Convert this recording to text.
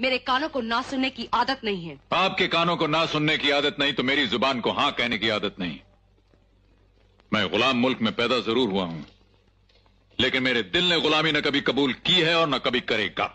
मेरे कानों को ना सुनने की आदत नहीं है आपके कानों को ना सुनने की आदत नहीं तो मेरी जुबान को हाँ कहने की आदत नहीं मैं गुलाम मुल्क में पैदा जरूर हुआ हूं लेकिन मेरे दिल ने गुलामी न कभी कबूल की है और न कभी करेगा